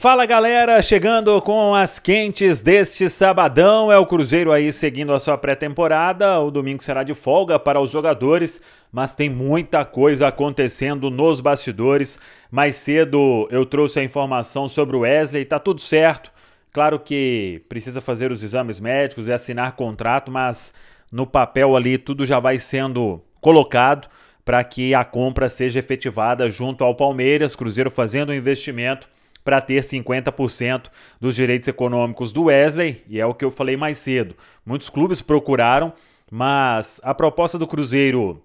Fala galera, chegando com as quentes deste sabadão. É o Cruzeiro aí seguindo a sua pré-temporada. O domingo será de folga para os jogadores, mas tem muita coisa acontecendo nos bastidores. Mais cedo eu trouxe a informação sobre o Wesley, tá tudo certo. Claro que precisa fazer os exames médicos e assinar contrato, mas no papel ali tudo já vai sendo colocado para que a compra seja efetivada junto ao Palmeiras, Cruzeiro fazendo o um investimento para ter 50% dos direitos econômicos do Wesley, e é o que eu falei mais cedo. Muitos clubes procuraram, mas a proposta do Cruzeiro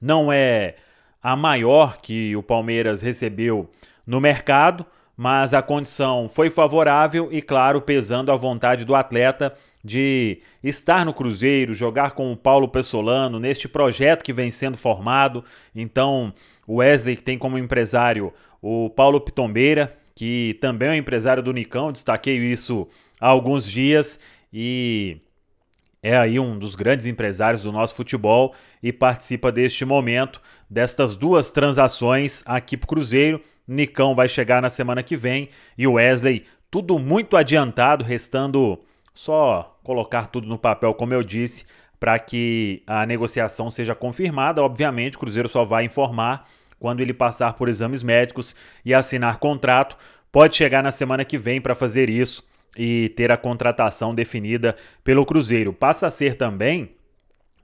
não é a maior que o Palmeiras recebeu no mercado, mas a condição foi favorável e, claro, pesando a vontade do atleta de estar no Cruzeiro, jogar com o Paulo Pessolano neste projeto que vem sendo formado. Então, o Wesley que tem como empresário o Paulo Pitombeira, que também é um empresário do Nicão, destaquei isso há alguns dias e é aí um dos grandes empresários do nosso futebol e participa deste momento, destas duas transações aqui para o Cruzeiro. Nicão vai chegar na semana que vem e o Wesley, tudo muito adiantado, restando só colocar tudo no papel, como eu disse, para que a negociação seja confirmada. Obviamente, o Cruzeiro só vai informar quando ele passar por exames médicos e assinar contrato. Pode chegar na semana que vem para fazer isso e ter a contratação definida pelo Cruzeiro. Passa a ser também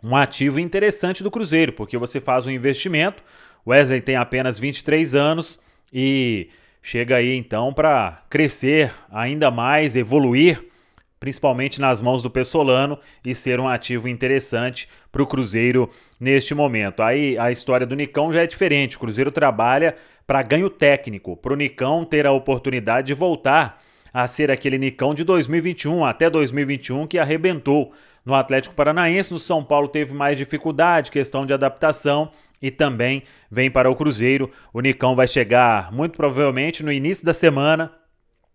um ativo interessante do Cruzeiro, porque você faz um investimento. Wesley tem apenas 23 anos e chega aí então para crescer ainda mais, evoluir principalmente nas mãos do Pessolano, e ser um ativo interessante para o Cruzeiro neste momento. Aí a história do Nicão já é diferente. O Cruzeiro trabalha para ganho técnico, para o Nicão ter a oportunidade de voltar a ser aquele Nicão de 2021 até 2021 que arrebentou no Atlético Paranaense. No São Paulo teve mais dificuldade, questão de adaptação. E também vem para o Cruzeiro. O Nicão vai chegar muito provavelmente no início da semana,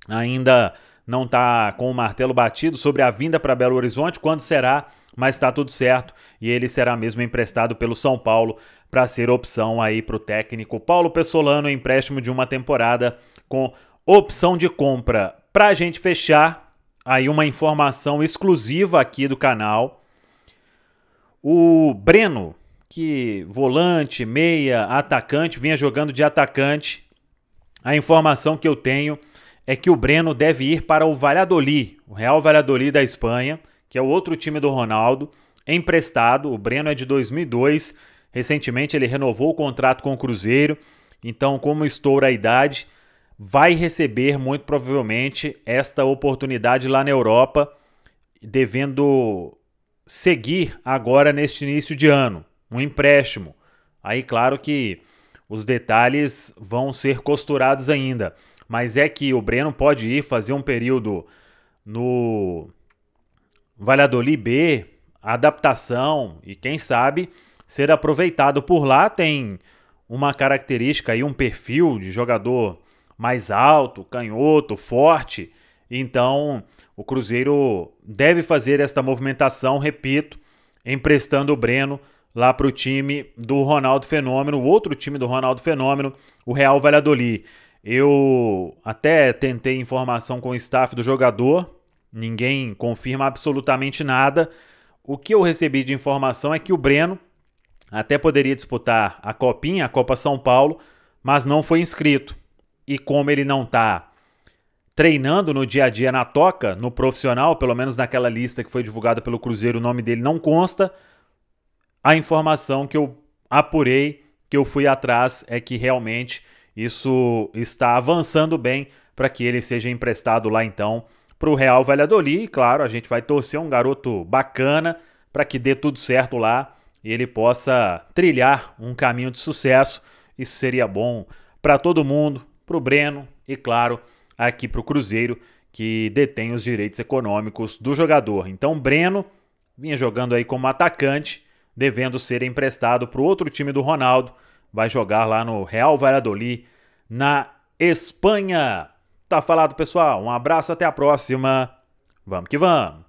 ainda não está com o martelo batido sobre a vinda para Belo Horizonte, quando será, mas está tudo certo e ele será mesmo emprestado pelo São Paulo para ser opção aí para o técnico Paulo Pessolano, empréstimo de uma temporada com opção de compra. Para a gente fechar, aí uma informação exclusiva aqui do canal. O Breno, que volante, meia, atacante, vinha jogando de atacante. A informação que eu tenho é que o Breno deve ir para o Valladolid, o Real Valladolid da Espanha, que é o outro time do Ronaldo, é emprestado. O Breno é de 2002, recentemente ele renovou o contrato com o Cruzeiro, então, como estoura a idade, vai receber muito provavelmente esta oportunidade lá na Europa, devendo seguir agora neste início de ano um empréstimo. Aí, claro que os detalhes vão ser costurados ainda. Mas é que o Breno pode ir fazer um período no Valladolid B, adaptação e quem sabe ser aproveitado por lá. Tem uma característica e um perfil de jogador mais alto, canhoto, forte. Então, o Cruzeiro deve fazer esta movimentação, repito, emprestando o Breno lá para o time do Ronaldo Fenômeno, o outro time do Ronaldo Fenômeno, o Real Valladolid. Eu até tentei informação com o staff do jogador, ninguém confirma absolutamente nada. O que eu recebi de informação é que o Breno até poderia disputar a Copinha, a Copa São Paulo, mas não foi inscrito. E como ele não está treinando no dia a dia na toca, no profissional, pelo menos naquela lista que foi divulgada pelo Cruzeiro, o nome dele não consta. A informação que eu apurei, que eu fui atrás, é que realmente isso está avançando bem para que ele seja emprestado lá então para o Real Valladolid. E claro, a gente vai torcer um garoto bacana para que dê tudo certo lá e ele possa trilhar um caminho de sucesso. Isso seria bom para todo mundo, para o Breno e, claro, aqui para o Cruzeiro, que detém os direitos econômicos do jogador. Então, Breno vinha jogando aí como atacante, devendo ser emprestado para o outro time do Ronaldo vai jogar lá no Real Valladolid, na Espanha. Tá falado, pessoal. Um abraço, até a próxima. Vamos que vamos.